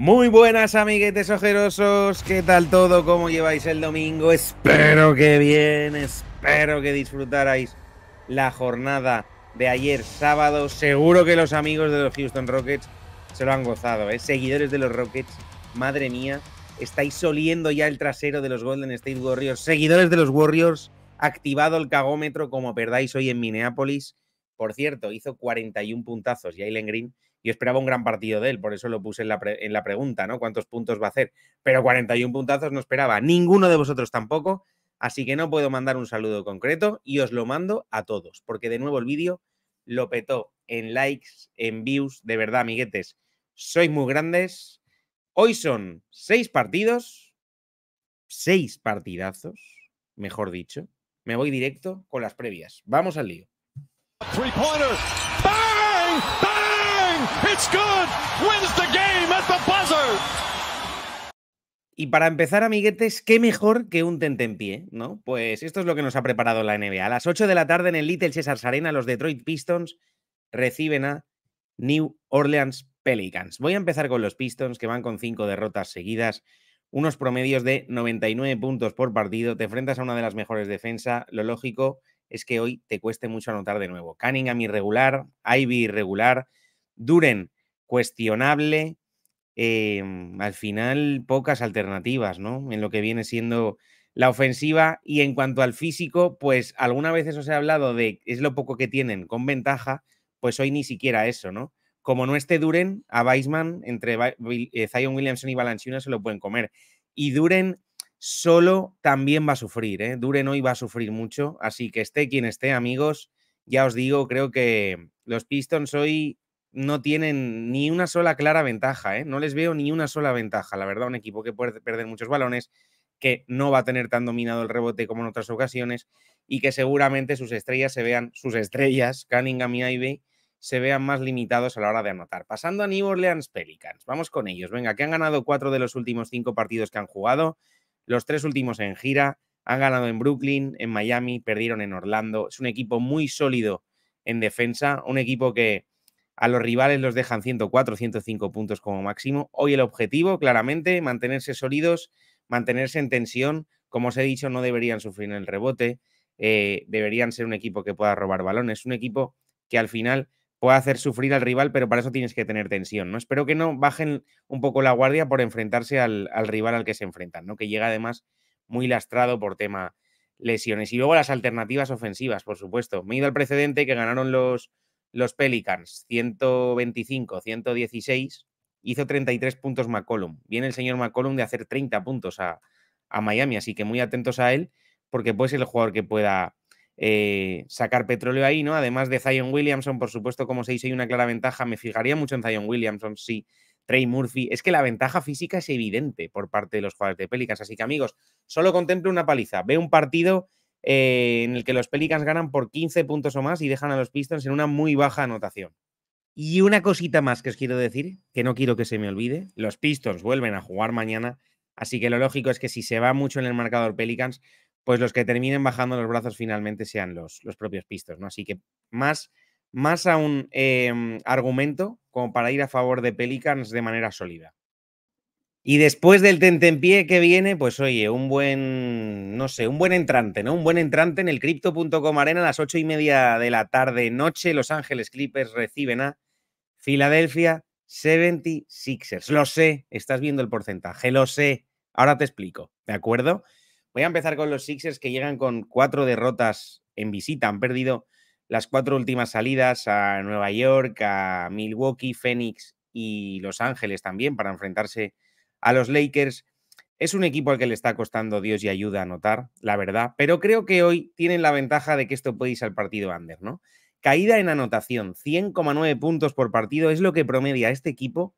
Muy buenas amiguetes ojerosos, ¿qué tal todo? ¿Cómo lleváis el domingo? Espero que bien, espero que disfrutarais la jornada de ayer sábado. Seguro que los amigos de los Houston Rockets se lo han gozado, ¿eh? Seguidores de los Rockets, madre mía, estáis oliendo ya el trasero de los Golden State Warriors. Seguidores de los Warriors, activado el cagómetro como perdáis hoy en Minneapolis. Por cierto, hizo 41 puntazos Jalen Green y esperaba un gran partido de él, por eso lo puse en la, pregunta, ¿no? ¿Cuántos puntos va a hacer? Pero 41 puntazos no esperaba, ninguno de vosotros tampoco, así que no puedo mandar un saludo concreto y os lo mando a todos, porque de nuevo el vídeo lo petó en likes, en views, de verdad, amiguetes, sois muy grandes. Hoy son seis partidos, seis partidazos, mejor dicho. Me voy directo con las previas. Vamos al lío. It's good. game Y para empezar, amiguetes, qué mejor que un tentempié, ¿no? Pues esto es lo que nos ha preparado la NBA. A las 8 de la tarde en el Little Caesars Arena, los Detroit Pistons reciben a New Orleans Pelicans. Voy a empezar con los Pistons, que van con cinco derrotas seguidas, unos promedios de 99 puntos por partido. Te enfrentas a una de las mejores defensa. Lo lógico es que hoy te cueste mucho anotar de nuevo. Cunningham irregular, Ivy irregular. Duren, cuestionable. Em, al final, pocas alternativas, ¿no? En lo que viene siendo la ofensiva. Y en cuanto al físico, pues alguna vez eso se ha hablado de es lo poco que tienen con ventaja, pues hoy ni siquiera eso, ¿no? Como no esté Duren, a Weisman, entre eh, Zion Williamson y Balanchina se lo pueden comer. Y Duren solo también va a sufrir, ¿eh? Duren hoy va a sufrir mucho. Así que esté quien esté, amigos, ya os digo, creo que los Pistons hoy no tienen ni una sola clara ventaja, ¿eh? no les veo ni una sola ventaja, la verdad, un equipo que puede perder muchos balones, que no va a tener tan dominado el rebote como en otras ocasiones y que seguramente sus estrellas se vean, sus estrellas, Cunningham y Ivey, se vean más limitados a la hora de anotar. Pasando a New Orleans Pelicans, vamos con ellos, venga, que han ganado cuatro de los últimos cinco partidos que han jugado, los tres últimos en gira, han ganado en Brooklyn, en Miami, perdieron en Orlando, es un equipo muy sólido en defensa, un equipo que a los rivales los dejan 104, 105 puntos como máximo. Hoy el objetivo, claramente, mantenerse sólidos, mantenerse en tensión. Como os he dicho, no deberían sufrir el rebote. Eh, deberían ser un equipo que pueda robar balones, un equipo que al final pueda hacer sufrir al rival, pero para eso tienes que tener tensión. ¿no? Espero que no bajen un poco la guardia por enfrentarse al, rival al que se enfrentan, ¿no? que llega además muy lastrado por tema lesiones. Y luego las alternativas ofensivas, por supuesto. Me he ido al precedente que ganaron los, los Pelicans, 125, 116, hizo 33 puntos McCollum. Viene el señor McCollum de hacer 30 puntos a, a Miami, así que muy atentos a él, porque puede ser el jugador que pueda eh, sacar petróleo ahí, ¿no? Además de Zion Williamson, por supuesto, como se dice, hay una clara ventaja. Me fijaría mucho en Zion Williamson, sí. Trey Murphy. Es que la ventaja física es evidente por parte de los jugadores de Pelicans. Así que, amigos, solo contemple una paliza. Ve un partido eh, en el que los Pelicans ganan por 15 puntos o más y dejan a los Pistons en una muy baja anotación. Y una cosita más que os quiero decir, que no quiero que se me olvide, los Pistons vuelven a jugar mañana, así que lo lógico es que si se va mucho en el marcador Pelicans, pues los que terminen bajando los brazos finalmente sean los, los propios Pistons, ¿no? Así que más, más un em, argumento como para ir a favor de Pelicans de manera sólida. Y después del tentempié que viene, pues oye, un buen, no sé, un buen entrante, ¿no? Un buen entrante en el Crypto.com Arena a las ocho y media de la tarde, noche. Los Ángeles Clippers reciben a Filadelfia 76ers. Lo sé, estás viendo el porcentaje, lo sé. Ahora te explico, ¿de acuerdo? Voy a empezar con los Sixers que llegan con cuatro derrotas en visita. Han perdido las cuatro últimas salidas a Nueva York, a Milwaukee, Phoenix y Los Ángeles también para enfrentarse a los Lakers. Es un equipo al que le está costando Dios y ayuda a anotar, la verdad, pero creo que hoy tienen la ventaja de que esto puede al partido under, ¿no? Caída en anotación, 100,9 puntos por partido es lo que promedia este equipo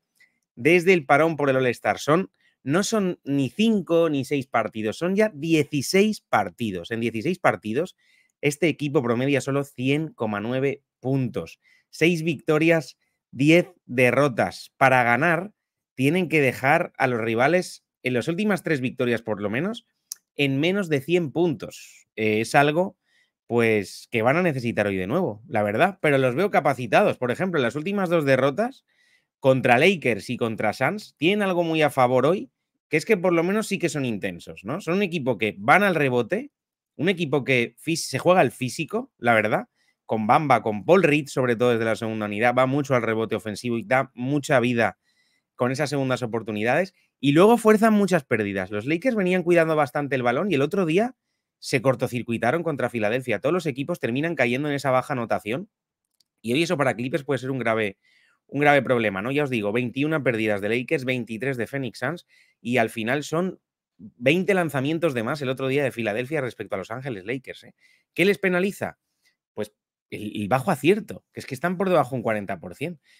desde el parón por el All-Star. Son, no son ni 5 ni 6 partidos, son ya 16 partidos. En 16 partidos, este equipo promedia solo 100,9 puntos. 6 victorias, 10 derrotas. Para ganar, tienen que dejar a los rivales en las últimas tres victorias por lo menos en menos de 100 puntos. Eh, es algo pues que van a necesitar hoy de nuevo, la verdad, pero los veo capacitados. Por ejemplo, en las últimas dos derrotas contra Lakers y contra Suns tienen algo muy a favor hoy, que es que por lo menos sí que son intensos, ¿no? Son un equipo que van al rebote, un equipo que se juega al físico, la verdad, con Bamba, con Paul Reed, sobre todo desde la segunda unidad, va mucho al rebote ofensivo y da mucha vida con esas segundas oportunidades y luego fuerzan muchas pérdidas. Los Lakers venían cuidando bastante el balón y el otro día se cortocircuitaron contra Filadelfia. Todos los equipos terminan cayendo en esa baja anotación y hoy eso para Clippers puede ser un grave, un grave problema, ¿no? Ya os digo, 21 pérdidas de Lakers, 23 de Phoenix Suns y al final son 20 lanzamientos de más el otro día de Filadelfia respecto a Los Ángeles Lakers. ¿eh? ¿Qué les penaliza? el, bajo acierto, que es que están por debajo un 40%.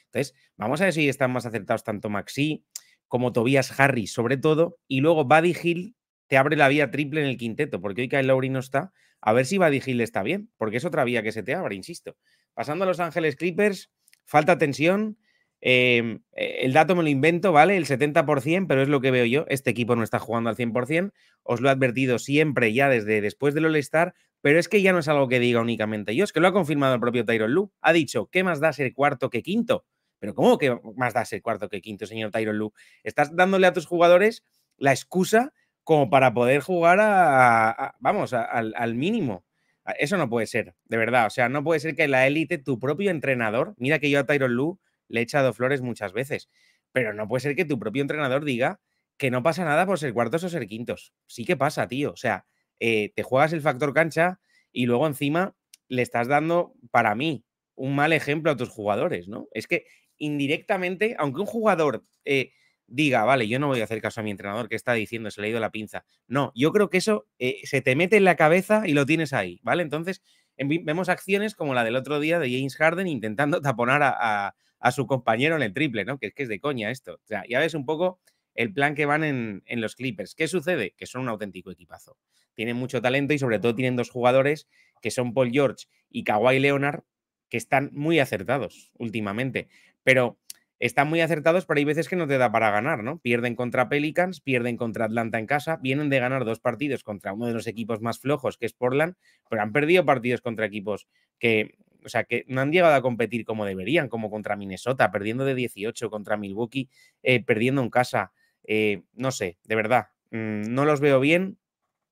Entonces, vamos a ver si están más acertados tanto Maxi como Tobias Harris, sobre todo, y luego Buddy Hill te abre la vía triple en el quinteto, porque hoy Kyle Lowry no está, a ver si Buddy Hill está bien, porque es otra vía que se te abre, insisto. Pasando a Los Ángeles Clippers, falta tensión, em, eh, el dato me lo invento, ¿vale? El 70%, pero es lo que veo yo. Este equipo no está jugando al 100%. Os lo he advertido siempre ya desde después del All-Star. Pero es que ya no es algo que diga únicamente yo, es que lo ha confirmado el propio Tyron Lu. Ha dicho, ¿qué más da ser cuarto que quinto? Pero ¿cómo que más da ser cuarto que quinto, señor Tyron Lu? Estás dándole a tus jugadores la excusa como para poder jugar a, vamos, al, mínimo. Ah, eso no puede ser, de verdad. O sea, no puede ser que la élite, tu propio entrenador, mira que yo a Tyron Lu le he echado flores muchas veces, pero no puede ser que tu propio entrenador diga que no pasa nada por ser cuartos o ser quintos. Sí que pasa, tío. O sea, eh, te juegas el factor cancha y luego encima le estás dando, para mí, un mal ejemplo a tus jugadores, ¿no? Es que indirectamente, aunque un jugador eh, diga, vale, yo no voy a hacer caso a mi entrenador que está diciendo, se le ha ido la pinza. No, yo creo que eso eh, se te mete en la cabeza y lo tienes ahí, ¿vale? Entonces, vemos acciones como la del otro día de James Harden intentando taponar a, su compañero en el triple, ¿no? Que es que es de coña esto. O sea, ya ves un poco el plan que van en, en los Clippers. ¿Qué sucede? Que son un auténtico equipazo tienen mucho talento y sobre todo tienen dos jugadores que son Paul George y Kawhi Leonard, que están muy acertados últimamente. Pero están muy acertados, pero hay veces que no te da para ganar, ¿no? Pierden contra Pelicans, pierden contra Atlanta en casa, vienen de ganar dos partidos contra uno de los equipos más flojos, que es Portland, pero han perdido partidos contra equipos que, o sea, que no han llegado a competir como deberían, como contra Minnesota, perdiendo de 18 contra Milwaukee, eh, perdiendo en casa. Eh, no sé, de verdad, mm, no los veo bien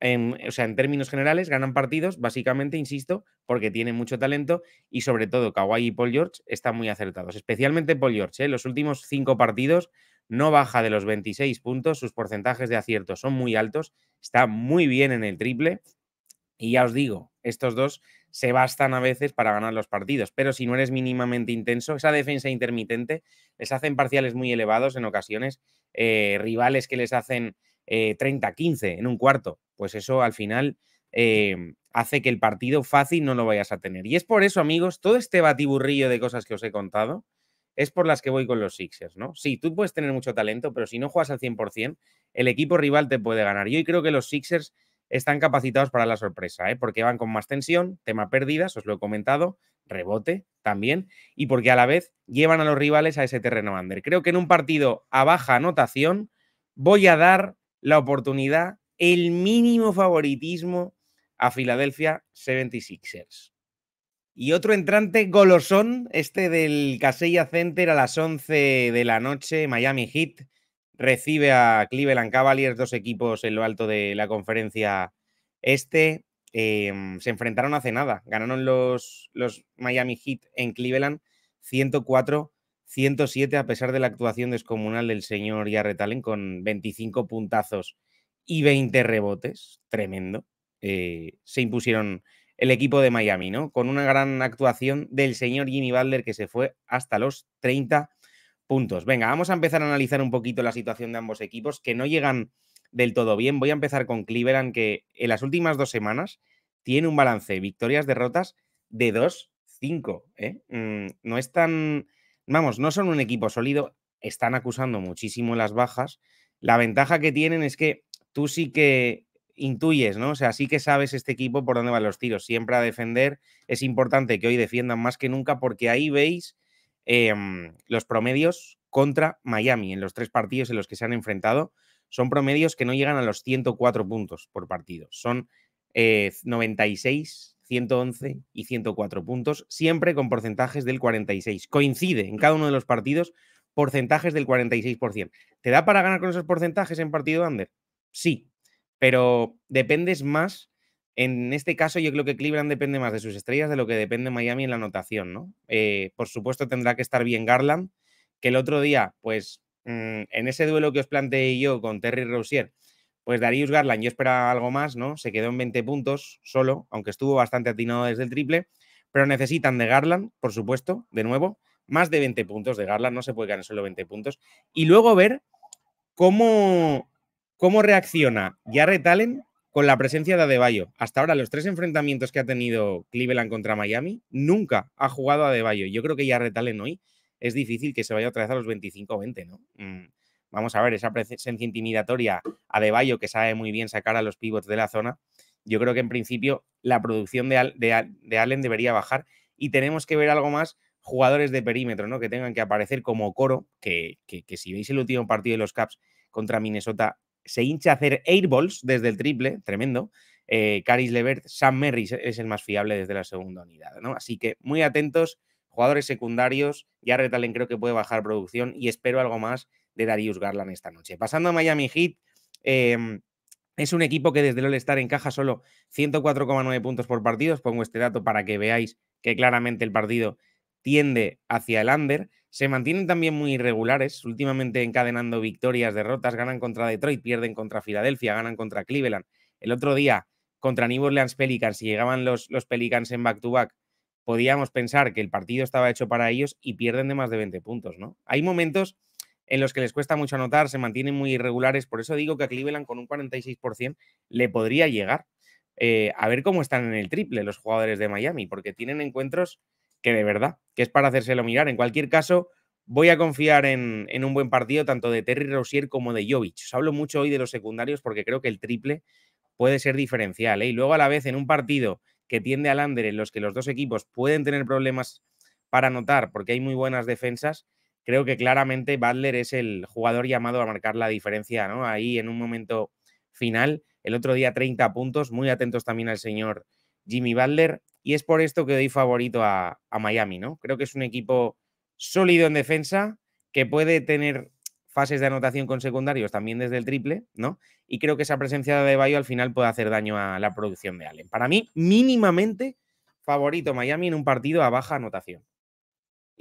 en, o sea, en términos generales, ganan partidos, básicamente, insisto, porque tienen mucho talento y sobre todo Kawhi y Paul George están muy acertados, especialmente Paul George. ¿eh? Los últimos cinco partidos no baja de los 26 puntos, sus porcentajes de acierto son muy altos, está muy bien en el triple y ya os digo, estos dos se bastan a veces para ganar los partidos, pero si no eres mínimamente intenso, esa defensa intermitente les hacen parciales muy elevados en ocasiones, eh, rivales que les hacen 30-15 eh, en un cuarto. Pues eso al final em, hace que el partido fácil no lo vayas a tener. Y es por eso, amigos, todo este batiburrillo de cosas que os he contado es por las que voy con los Sixers, ¿no? Sí, tú puedes tener mucho talento, pero si no juegas al 100%, el equipo rival te puede ganar. Yo creo que los Sixers están capacitados para la sorpresa, ¿eh? porque van con más tensión, tema pérdidas, os lo he comentado, rebote también, y porque a la vez llevan a los rivales a ese terreno under. Creo que en un partido a baja anotación voy a dar la oportunidad, el mínimo favoritismo a Filadelfia 76ers. Y otro entrante golosón, este del Casella Center a las 11 de la noche, Miami Heat recibe a Cleveland Cavaliers, dos equipos en lo alto de la conferencia este. Em, se enfrentaron hace nada, ganaron los, los Miami Heat en Cleveland 104 107 a pesar de la actuación descomunal del señor Yarretalen con 25 puntazos y 20 rebotes, tremendo, eh, se impusieron el equipo de Miami, ¿no? Con una gran actuación del señor Jimmy Butler que se fue hasta los 30 puntos. Venga, vamos a empezar a analizar un poquito la situación de ambos equipos que no llegan del todo bien. Voy a empezar con Cleveland que en las últimas dos semanas tiene un balance victorias-derrotas de 2-5. ¿eh? Mm, no es tan vamos, no son un equipo sólido, están acusando muchísimo las bajas. La ventaja que tienen es que tú sí que intuyes, ¿no? O sea, sí que sabes este equipo por dónde van los tiros. Siempre a defender. Es importante que hoy defiendan más que nunca porque ahí veis em, los promedios contra Miami en los tres partidos en los que se han enfrentado. Son promedios que no llegan a los 104 puntos por partido. Son 96, eh, 111 y 104 puntos, siempre con porcentajes del 46. Coincide en cada uno de los partidos porcentajes del 46%. ¿Te da para ganar con esos porcentajes en partido under? Sí, pero dependes más. En este caso, yo creo que Cleveland depende más de sus estrellas de lo que depende Miami en la anotación, ¿no? Eh, por supuesto, tendrá que estar bien Garland, que el otro día, pues, mm, en ese duelo que os planteé yo con Terry Rozier, pues Darius Garland, yo esperaba algo más, ¿no? Se quedó en 20 puntos solo, aunque estuvo bastante atinado desde el triple, pero necesitan de Garland, por supuesto, de nuevo, más de 20 puntos de Garland, no se puede ganar solo 20 puntos. Y luego ver cómo, cómo reacciona Jarrett Allen con la presencia de Adebayo. Hasta ahora, los tres enfrentamientos que ha tenido Cleveland contra Miami, nunca ha jugado a Adebayo. Yo creo que Jarrett Allen hoy es difícil que se vaya otra vez a los 25 20, ¿no? Mm vamos a ver, esa presencia intimidatoria a De que sabe muy bien sacar a los pivots de la zona, yo creo que en principio la producción de, Allen debería bajar y tenemos que ver algo más jugadores de perímetro, ¿no? Que tengan que aparecer como coro, que, si veis el último partido de los Caps contra Minnesota, se hincha a hacer balls desde el triple, tremendo. Eh, Caris Levert, Sam Merris es el más fiable desde la segunda unidad, ¿no? Así que muy atentos, jugadores secundarios, ya Retalen creo que puede bajar producción y espero algo más de Darius Garland esta noche. Pasando a Miami Heat, em, es un equipo que desde el All-Star encaja solo 104,9 puntos por partido. Os pongo este dato para que veáis que claramente el partido tiende hacia el under. Se mantienen también muy irregulares, últimamente encadenando victorias, derrotas, ganan contra Detroit, pierden contra Filadelfia, ganan contra Cleveland. El otro día, contra New Orleans Pelicans, Y llegaban los, los Pelicans en back-to-back, podíamos pensar que el partido estaba hecho para ellos y pierden de más de 20 puntos, ¿no? Hay momentos en los que les cuesta mucho anotar, se mantienen muy irregulares. Por eso digo que a Cleveland con un 46% le podría llegar. Eh, a ver cómo están en el triple los jugadores de Miami, porque tienen encuentros que de verdad, que es para hacérselo mirar. En cualquier caso, voy a confiar en, un buen partido tanto de Terry Rosier como de Jovic. Os hablo mucho hoy de los secundarios porque creo que el triple puede ser diferencial. ¿eh? Y luego a la vez en un partido que tiende a Lander en los que los dos equipos pueden tener problemas para anotar porque hay muy buenas defensas, creo que claramente Butler es el jugador llamado a marcar la diferencia, ¿no? Ahí en un momento final, el otro día 30 puntos, muy atentos también al señor Jimmy Butler, y es por esto que doy favorito a, Miami, ¿no? Creo que es un equipo sólido en defensa, que puede tener fases de anotación con secundarios también desde el triple, ¿no? Y creo que esa presencia de Bayo al final puede hacer daño a la producción de Allen. Para mí, mínimamente favorito Miami en un partido a baja anotación.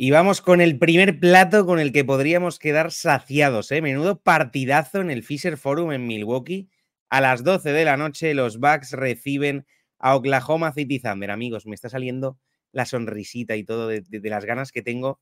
Y vamos con el primer plato con el que podríamos quedar saciados. ¿eh? Menudo partidazo en el Fisher Forum en Milwaukee. A las 12 de la noche los Bucks reciben a Oklahoma City Thunder. Amigos, me está saliendo la sonrisita y todo de, las ganas que tengo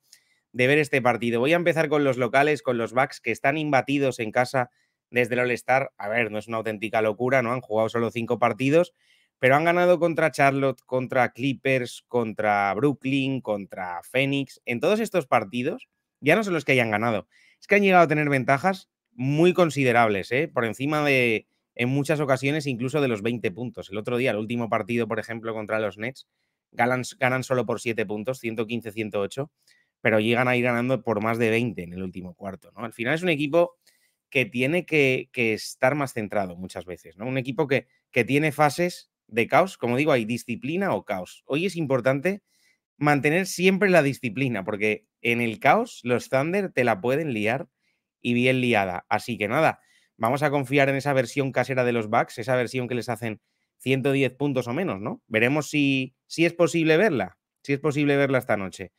de ver este partido. Voy a empezar con los locales, con los Bucks que están imbatidos en casa desde el All-Star. A ver, no es una auténtica locura, ¿no? Han jugado solo cinco partidos pero han ganado contra Charlotte, contra Clippers, contra Brooklyn, contra Phoenix. En todos estos partidos, ya no son los que hayan ganado, es que han llegado a tener ventajas muy considerables, ¿eh? por encima de, en muchas ocasiones, incluso de los 20 puntos. El otro día, el último partido, por ejemplo, contra los Nets, ganan, solo por 7 puntos, 115-108, pero llegan a ir ganando por más de 20 en el último cuarto. ¿no? Al final es un equipo que tiene que, estar más centrado muchas veces, ¿no? Un equipo que, que tiene fases de caos, como digo, hay disciplina o caos. Hoy es importante mantener siempre la disciplina, porque en el caos los Thunder te la pueden liar y bien liada. Así que nada, vamos a confiar en esa versión casera de los Bucks, esa versión que les hacen 110 puntos o menos, ¿no? Veremos si, si es posible verla, si es posible verla esta noche.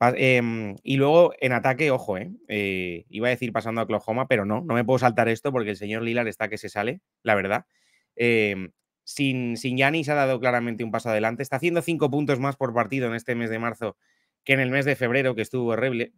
Em, y luego en ataque, ojo, ¿eh? Eh, iba a decir pasando a Oklahoma, pero no, no me puedo saltar esto porque el señor Lilar está que se sale, la verdad. Em, sin, sin ha dado claramente un paso adelante. Está haciendo cinco puntos más por partido en este mes de marzo que en el mes de febrero, que estuvo horrible,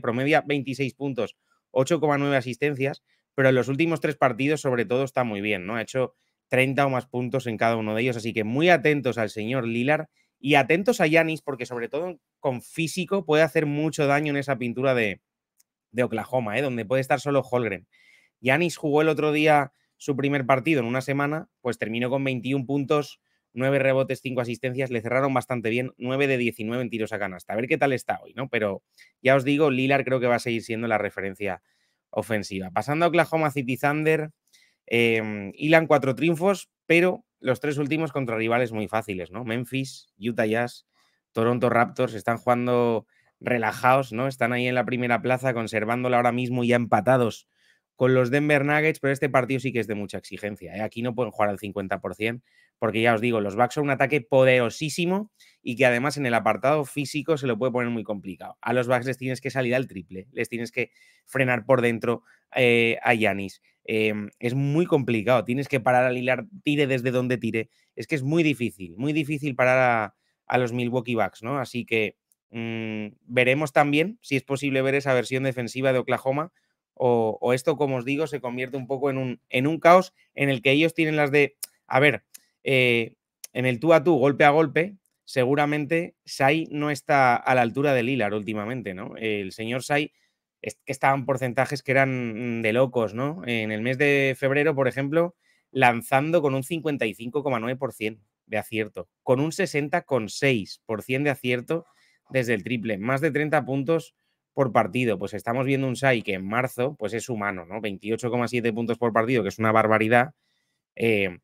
promedia 26 puntos, 8,9 asistencias, pero en los últimos tres partidos sobre todo está muy bien, ¿no? Ha hecho 30 o más puntos en cada uno de ellos, así que muy atentos al señor Lilar y atentos a Yanis, porque sobre todo con físico puede hacer mucho daño en esa pintura de, de Oklahoma, ¿eh? donde puede estar solo Holgren. Yanis jugó el otro día su primer partido en una semana, pues terminó con 21 puntos, 9 rebotes, 5 asistencias, le cerraron bastante bien, 9 de 19 en tiros a canasta. A ver qué tal está hoy, ¿no? Pero ya os digo, Lilar creo que va a seguir siendo la referencia ofensiva. Pasando a Oklahoma City Thunder, eh, em, Ilan cuatro triunfos, pero los tres últimos contra rivales muy fáciles, ¿no? Memphis, Utah Jazz, Toronto Raptors, están jugando relajados, ¿no? Están ahí en la primera plaza, conservándola ahora mismo ya empatados con los Denver Nuggets, pero este partido sí que es de mucha exigencia. ¿eh? Aquí no pueden jugar al 50%, porque ya os digo, los Bucks son un ataque poderosísimo y que además en el apartado físico se lo puede poner muy complicado. A los Bucks les tienes que salir al triple, les tienes que frenar por dentro eh, a Yanis. Em, es muy complicado, tienes que parar al hilar, tire desde donde tire. Es que es muy difícil, muy difícil parar a, los Milwaukee Bucks, ¿no? Así que mm, veremos también si es posible ver esa versión defensiva de Oklahoma o, esto, como os digo, se convierte un poco en un, caos en el que ellos tienen las de, a ver, eh, en el tú a tú, golpe a golpe, seguramente Sai no está a la altura del Lilar últimamente, ¿no? El señor Sai que estaban porcentajes que eran de locos, ¿no? En el mes de febrero, por ejemplo, lanzando con un 55,9% de acierto, con un 60,6% de acierto desde el triple, más de 30 puntos por partido. Pues estamos viendo un Sai que en marzo pues es humano, ¿no? 28,7 puntos por partido, que es una barbaridad. 5,8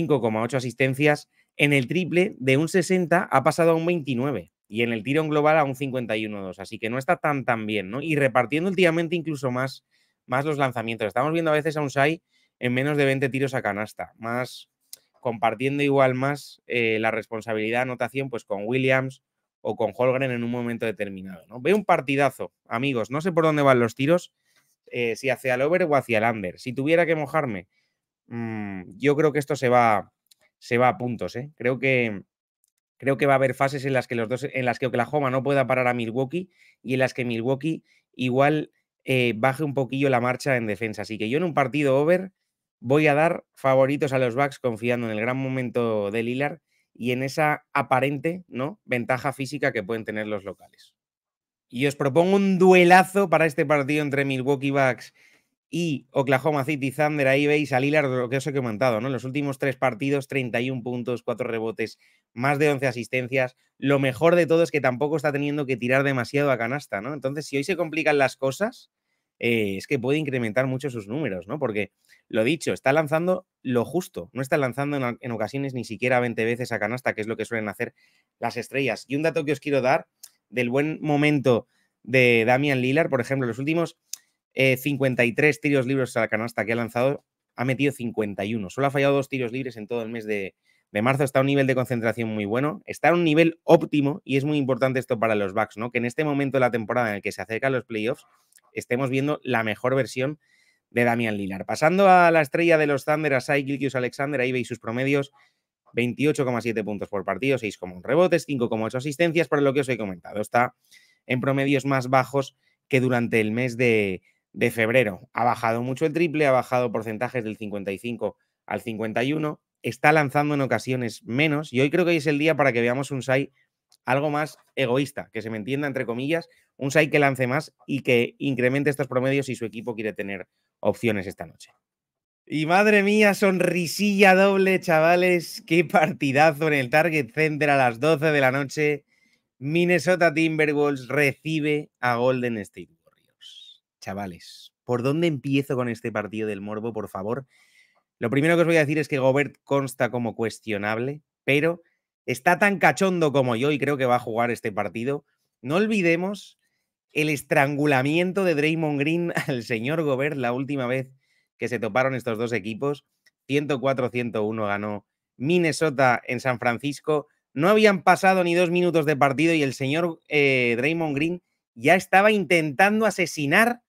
eh, asistencias. En el triple de un 60 ha pasado a un 29 y en el tiro en global a un 51-2. Así que no está tan tan bien, ¿no? Y repartiendo últimamente incluso más, más los lanzamientos. Estamos viendo a veces a un Sai en menos de 20 tiros a canasta, más compartiendo igual más eh, la responsabilidad de anotación pues con Williams, o con Holgren en un momento determinado. ¿no? Veo un partidazo, amigos, no sé por dónde van los tiros, eh, si hacia el over o hacia el under. Si tuviera que mojarme, mm, yo creo que esto se va, se va a puntos. ¿eh? Creo, que, creo que va a haber fases en las que los dos, en las que Oklahoma no pueda parar a Milwaukee y en las que Milwaukee igual eh, baje un poquillo la marcha en defensa. Así que yo en un partido over voy a dar favoritos a los Bucks confiando en el gran momento de Lillard y en esa aparente ¿no? ventaja física que pueden tener los locales. Y os propongo un duelazo para este partido entre Milwaukee Bucks y Oklahoma City Thunder. Ahí veis a Lillard, lo que os he comentado, ¿no? Los últimos tres partidos, 31 puntos, 4 rebotes, más de 11 asistencias. Lo mejor de todo es que tampoco está teniendo que tirar demasiado a canasta, ¿no? Entonces, si hoy se complican las cosas, eh, es que puede incrementar mucho sus números, ¿no? Porque, lo dicho, está lanzando lo justo, no está lanzando en, ocasiones ni siquiera 20 veces a canasta, que es lo que suelen hacer las estrellas. Y un dato que os quiero dar del buen momento de Damian Lillard, por ejemplo, los últimos 53 eh, tiros libres a la canasta que ha lanzado, ha metido 51. Solo ha fallado dos tiros libres en todo el mes de, marzo está a un nivel de concentración muy bueno, está a un nivel óptimo y es muy importante esto para los Bucks, ¿no? Que en este momento de la temporada en el que se acercan los playoffs, estemos viendo la mejor versión de Damián Lilar. Pasando a la estrella de los Thunder, a Sai Gilkius Alexander, ahí veis sus promedios. 28,7 puntos por partido, 6,1 rebotes, 5,8 asistencias, por lo que os he comentado. Está en promedios más bajos que durante el mes de, febrero. Ha bajado mucho el triple, ha bajado porcentajes del 55 al 51, está lanzando en ocasiones menos y hoy creo que es el día para que veamos un Sai algo más egoísta, que se me entienda entre comillas, un side que lance más y que incremente estos promedios si su equipo quiere tener opciones esta noche. Y madre mía, sonrisilla doble, chavales. Qué partidazo en el Target Center a las 12 de la noche. Minnesota Timberwolves recibe a Golden State Warriors. Chavales, ¿por dónde empiezo con este partido del Morbo, por favor? Lo primero que os voy a decir es que Gobert consta como cuestionable, pero está tan cachondo como yo y creo que va a jugar este partido. No olvidemos el estrangulamiento de Draymond Green al señor Gobert la última vez que se toparon estos dos equipos. 104-101 ganó Minnesota en San Francisco. No habían pasado ni dos minutos de partido y el señor eh, Draymond Green ya estaba intentando asesinar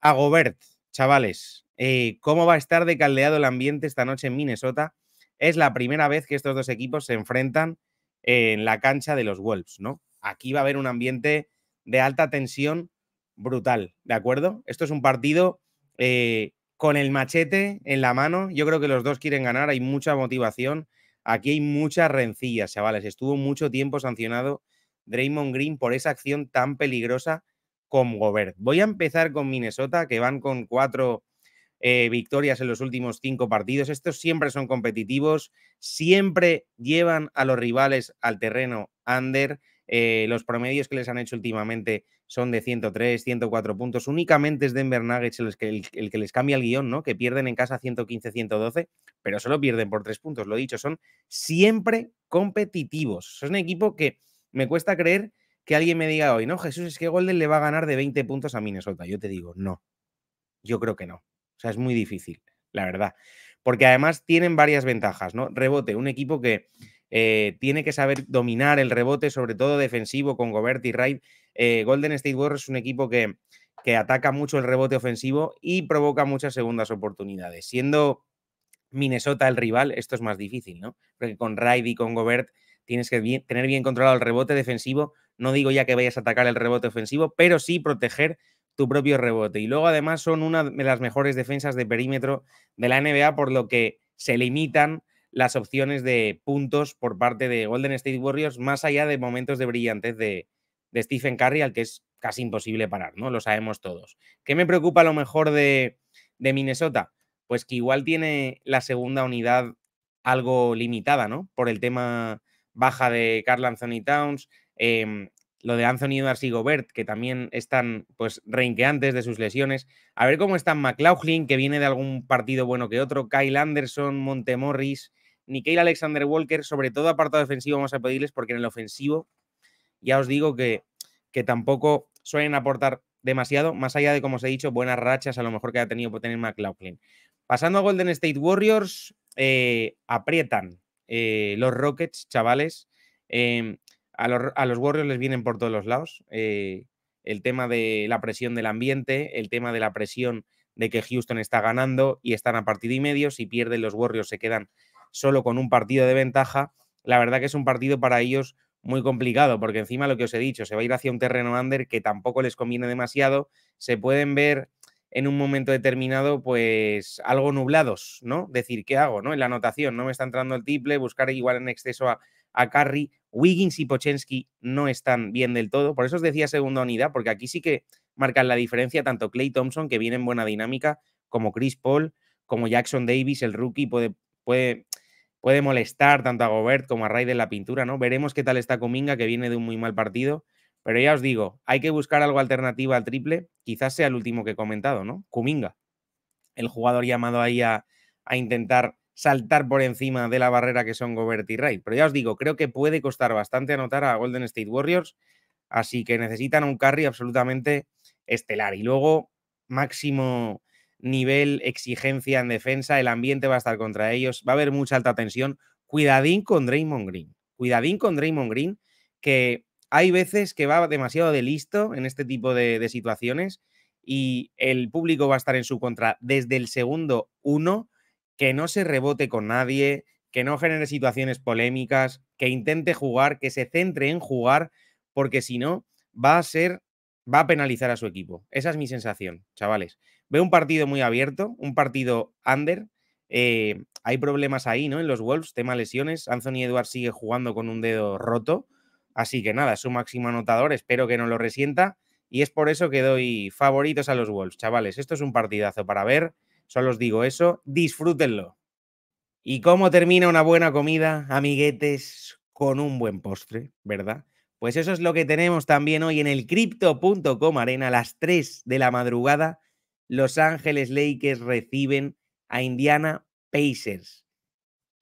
a Gobert. Chavales, eh, ¿cómo va a estar de caldeado el ambiente esta noche en Minnesota? Es la primera vez que estos dos equipos se enfrentan en la cancha de los Wolves, ¿no? Aquí va a haber un ambiente de alta tensión brutal, ¿de acuerdo? Esto es un partido eh, con el machete en la mano. Yo creo que los dos quieren ganar, hay mucha motivación. Aquí hay muchas rencillas, chavales. Estuvo mucho tiempo sancionado Draymond Green por esa acción tan peligrosa con Gobert. Voy a empezar con Minnesota, que van con cuatro eh, victorias en los últimos cinco partidos. Estos siempre son competitivos, siempre llevan a los rivales al terreno under. Eh, los promedios que les han hecho últimamente son de 103, 104 puntos. Únicamente es Denver Nuggets el que, que les cambia el guión, ¿no? Que pierden en casa 115, 112, pero solo pierden por tres puntos. Lo dicho, son siempre competitivos. Es un equipo que me cuesta creer que alguien me diga hoy, no, Jesús, es que Golden le va a ganar de 20 puntos a Minnesota. Yo te digo, no. Yo creo que no. O sea, es muy difícil, la verdad. Porque además tienen varias ventajas, ¿no? Rebote, un equipo que eh, tiene que saber dominar el rebote, sobre todo defensivo, con Gobert y Raid. Eh, Golden State Warriors es un equipo que, que ataca mucho el rebote ofensivo y provoca muchas segundas oportunidades. Siendo Minnesota el rival, esto es más difícil, ¿no? Porque con Raid y con Gobert tienes que tener bien controlado el rebote defensivo. No digo ya que vayas a atacar el rebote ofensivo, pero sí proteger tu propio rebote. Y luego además son una de las mejores defensas de perímetro de la NBA, por lo que se limitan las opciones de puntos por parte de Golden State Warriors, más allá de momentos de brillantez de, Stephen Curry, al que es casi imposible parar, ¿no? Lo sabemos todos. ¿Qué me preocupa lo mejor de, Minnesota? Pues que igual tiene la segunda unidad algo limitada, ¿no? Por el tema baja de Carl Anthony Towns, em, lo de Anthony Edwards y Gobert, que también están pues reinqueantes de sus lesiones. A ver cómo están McLaughlin, que viene de algún partido bueno que otro, Kyle Anderson, Montemorris, Nikhil Alexander Walker, sobre todo apartado defensivo vamos a pedirles, porque en el ofensivo ya os digo que, que tampoco suelen aportar demasiado, más allá de, como os he dicho, buenas rachas a lo mejor que ha tenido por tener McLaughlin. Pasando a Golden State Warriors, eh, aprietan eh, los Rockets, chavales. Em, a los, a Warriors les vienen por todos los lados. Eh, el tema de la presión del ambiente, el tema de la presión de que Houston está ganando y están a partido y medio. Si pierden los Warriors se quedan solo con un partido de ventaja. La verdad que es un partido para ellos muy complicado, porque encima lo que os he dicho, se va a ir hacia un terreno under que tampoco les conviene demasiado. Se pueden ver en un momento determinado, pues algo nublados, ¿no? Decir, ¿qué hago? ¿No? En la anotación, no me está entrando el triple, buscar igual en exceso a, a Curry, Wiggins y Pochensky no están bien del todo. Por eso os decía segunda unidad, porque aquí sí que marcan la diferencia tanto Clay Thompson, que viene en buena dinámica, como Chris Paul, como Jackson Davis, el rookie, puede, puede, puede molestar tanto a Gobert como a Ray de la pintura, ¿no? Veremos qué tal está Cominga, que viene de un muy mal partido. Pero ya os digo, hay que buscar algo alternativo al triple, quizás sea el último que he comentado, ¿no? Cominga, el jugador llamado ahí a, a intentar saltar por encima de la barrera que son Gobert y Ray. Pero ya os digo, creo que puede costar bastante anotar a Golden State Warriors, así que necesitan un carry absolutamente estelar. Y luego, máximo nivel, exigencia en defensa, el ambiente va a estar contra ellos, va a haber mucha alta tensión. Cuidadín con Draymond Green. Cuidadín con Draymond Green, que hay veces que va demasiado de listo en este tipo de, de situaciones y el público va a estar en su contra desde el segundo uno que no se rebote con nadie, que no genere situaciones polémicas, que intente jugar, que se centre en jugar, porque si no, va a ser, va a penalizar a su equipo. Esa es mi sensación, chavales. Veo un partido muy abierto, un partido under. Eh, hay problemas ahí, ¿no? En los Wolves, tema lesiones. Anthony Edwards sigue jugando con un dedo roto. Así que nada, es su máximo anotador. Espero que no lo resienta. Y es por eso que doy favoritos a los Wolves, chavales. Esto es un partidazo para ver. Solo os digo eso, disfrútenlo. ¿Y cómo termina una buena comida, amiguetes, con un buen postre, verdad? Pues eso es lo que tenemos también hoy en el crypto.com arena a las 3 de la madrugada. Los Ángeles Lakers reciben a Indiana Pacers.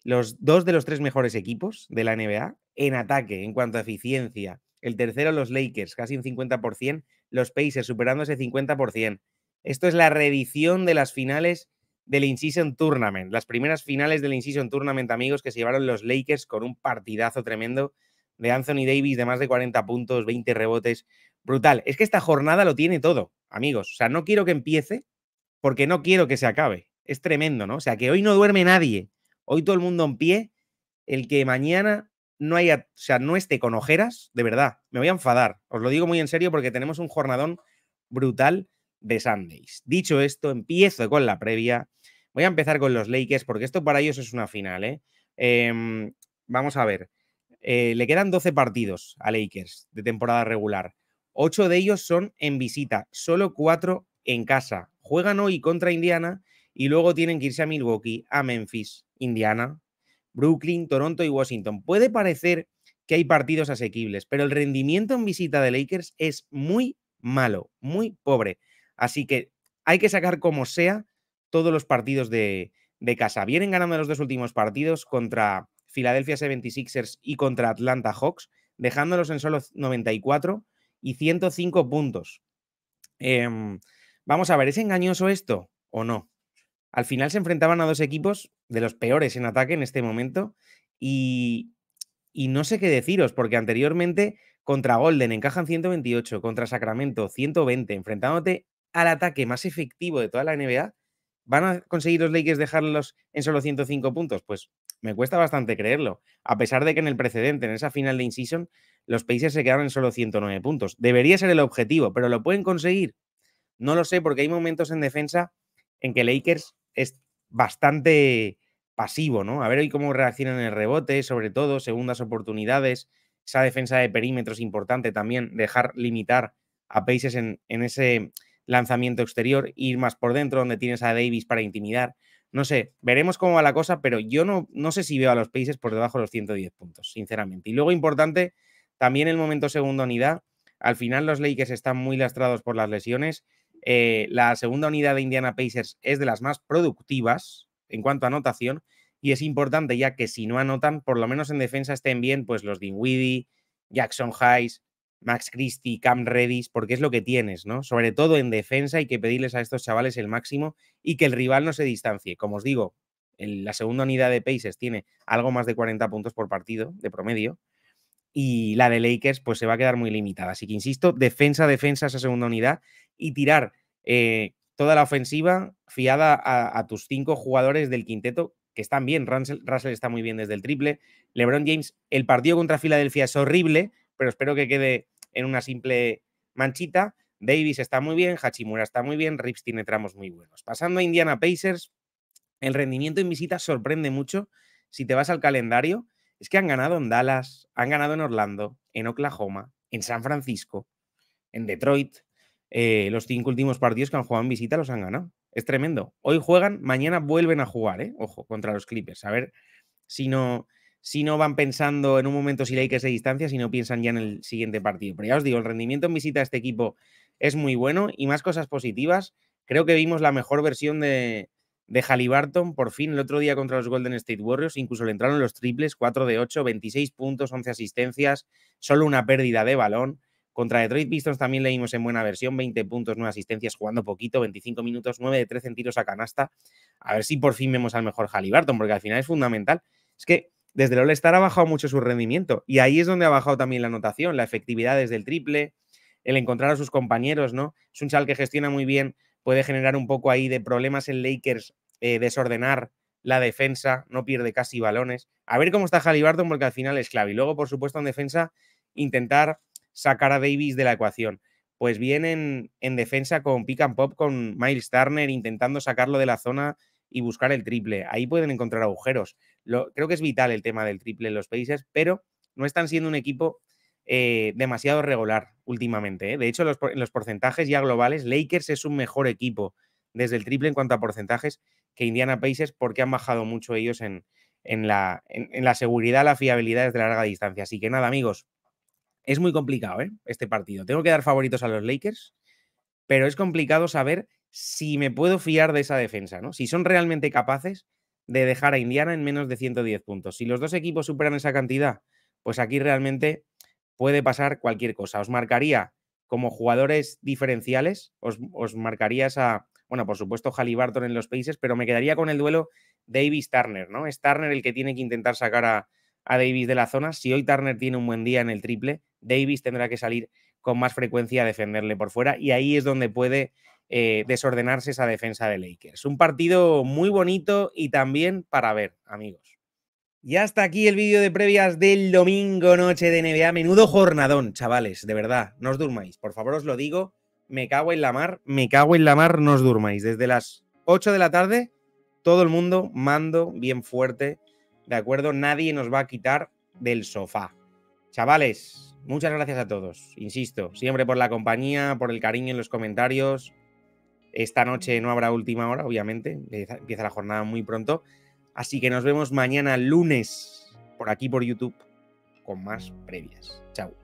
Los dos de los tres mejores equipos de la NBA en ataque, en cuanto a eficiencia. El tercero, los Lakers, casi un 50%. Los Pacers superando ese 50%. Esto es la reedición de las finales del Incision Tournament. Las primeras finales del Incision Tournament, amigos, que se llevaron los Lakers con un partidazo tremendo de Anthony Davis de más de 40 puntos, 20 rebotes. Brutal. Es que esta jornada lo tiene todo, amigos. O sea, no quiero que empiece porque no quiero que se acabe. Es tremendo, ¿no? O sea, que hoy no duerme nadie. Hoy todo el mundo en pie. El que mañana no haya, o sea, no esté con ojeras, de verdad, me voy a enfadar. Os lo digo muy en serio porque tenemos un jornadón brutal de Sundays. Dicho esto, empiezo con la previa. Voy a empezar con los Lakers porque esto para ellos es una final. ¿eh? Em, vamos a ver. Eh, le quedan 12 partidos a Lakers de temporada regular. Ocho de ellos son en visita, solo cuatro en casa. Juegan hoy contra Indiana y luego tienen que irse a Milwaukee, a Memphis, Indiana, Brooklyn, Toronto y Washington. Puede parecer que hay partidos asequibles, pero el rendimiento en visita de Lakers es muy malo, muy pobre. Así que hay que sacar como sea todos los partidos de, casa. Vienen ganando los dos últimos partidos contra Philadelphia 76ers y contra Atlanta Hawks, dejándolos en solo 94 y 105 puntos. Em, vamos a ver, ¿es engañoso esto o no? Al final se enfrentaban a dos equipos de los peores en ataque en este momento y, y no sé qué deciros, porque anteriormente contra Golden encajan 128, contra Sacramento 120, enfrentándote al ataque más efectivo de toda la NBA, ¿van a conseguir los Lakers dejarlos en solo 105 puntos? Pues me cuesta bastante creerlo, a pesar de que en el precedente, en esa final de in-season, los Pacers se quedaron en solo 109 puntos. Debería ser el objetivo, pero ¿lo pueden conseguir? No lo sé, porque hay momentos en defensa en que Lakers es bastante pasivo, ¿no? A ver hoy cómo reaccionan en el rebote, sobre todo, segundas oportunidades, esa defensa de perímetros importante también, dejar limitar a Pacers en ese lanzamiento exterior, ir más por dentro, donde tienes a Davis para intimidar. No sé, veremos cómo va la cosa, pero yo no, no sé si veo a los Pacers por debajo de los 110 puntos, sinceramente. Y luego, importante, también el momento segunda unidad. Al final, los Lakers están muy lastrados por las lesiones. Eh, la segunda unidad de Indiana Pacers es de las más productivas en cuanto a anotación y es importante ya que si no anotan, por lo menos en defensa estén bien, pues los Dinwiddie, Jackson Hayes, Max Christie, Cam Redis, porque es lo que tienes, ¿no? Sobre todo en defensa hay que pedirles a estos chavales el máximo y que el rival no se distancie. Como os digo, la segunda unidad de Paces tiene algo más de 40 puntos por partido de promedio y la de Lakers pues se va a quedar muy limitada. Así que insisto, defensa, defensa esa segunda unidad y tirar eh, toda la ofensiva fiada a, a, tus cinco jugadores del quinteto que están bien. Russell, Russell está muy bien desde el triple. LeBron James, el partido contra Filadelfia es horrible, pero espero que quede en una simple manchita. Davis está muy bien, Hachimura está muy bien, Rips tiene tramos muy buenos. Pasando a Indiana Pacers, el rendimiento en visita sorprende mucho. Si te vas al calendario, es que han ganado en Dallas, han ganado en Orlando, en Oklahoma, en San Francisco, en Detroit. Eh, los cinco últimos partidos que han jugado en visita los han ganado. Es tremendo. Hoy juegan, mañana vuelven a jugar, ¿eh? Ojo, contra los Clippers. A ver si no, si no van pensando en un momento si le que se distancia, si no piensan ya en el siguiente partido. Pero ya os digo, el rendimiento en visita a este equipo es muy bueno y más cosas positivas. Creo que vimos la mejor versión de, de Halliburton por fin el otro día contra los Golden State Warriors. Incluso le entraron los triples, 4 de 8, 26 puntos, 11 asistencias, solo una pérdida de balón. Contra Detroit Pistons también le vimos en buena versión, 20 puntos, 9 asistencias, jugando poquito, 25 minutos, 9 de 13 en tiros a canasta. A ver si por fin vemos al mejor Halliburton, porque al final es fundamental. Es que desde el All-Star ha bajado mucho su rendimiento. Y ahí es donde ha bajado también la anotación, la efectividad desde el triple, el encontrar a sus compañeros, ¿no? Es un chal que gestiona muy bien, puede generar un poco ahí de problemas en Lakers, eh, desordenar la defensa, no pierde casi balones. A ver cómo está Halliburton, porque al final es clave. Y luego, por supuesto, en defensa, intentar sacar a Davis de la ecuación. Pues viene en defensa con pick and pop, con Miles Turner, intentando sacarlo de la zona y buscar el triple. Ahí pueden encontrar agujeros. Lo, creo que es vital el tema del triple en los países, pero no están siendo un equipo eh, demasiado regular últimamente. ¿eh? De hecho, en los porcentajes ya globales, Lakers es un mejor equipo desde el triple en cuanto a porcentajes que Indiana Pacers porque han bajado mucho ellos en, la, en, la, seguridad, la fiabilidad desde larga distancia. Así que nada, amigos, es muy complicado ¿eh? este partido. Tengo que dar favoritos a los Lakers, pero es complicado saber si me puedo fiar de esa defensa, ¿no? Si son realmente capaces de dejar a Indiana en menos de 110 puntos. Si los dos equipos superan esa cantidad, pues aquí realmente puede pasar cualquier cosa. Os marcaría como jugadores diferenciales, os, marcaría esa, bueno, por supuesto Halliburton en los países, pero me quedaría con el duelo Davis Turner, ¿no? Es Turner el que tiene que intentar sacar a, a, Davis de la zona. Si hoy Turner tiene un buen día en el triple, Davis tendrá que salir con más frecuencia a defenderle por fuera y ahí es donde puede eh, desordenarse esa defensa de Lakers. Un partido muy bonito y también para ver, amigos. Y hasta aquí el vídeo de previas del domingo noche de NBA. Menudo jornadón, chavales, de verdad. No os durmáis, por favor os lo digo. Me cago en la mar, me cago en la mar, no os durmáis. Desde las 8 de la tarde, todo el mundo mando bien fuerte, ¿de acuerdo? Nadie nos va a quitar del sofá. Chavales, muchas gracias a todos. Insisto, siempre por la compañía, por el cariño en los comentarios. Esta noche no habrá última hora, obviamente, empieza la jornada muy pronto. Así que nos vemos mañana lunes por aquí por YouTube con más previas. Chao.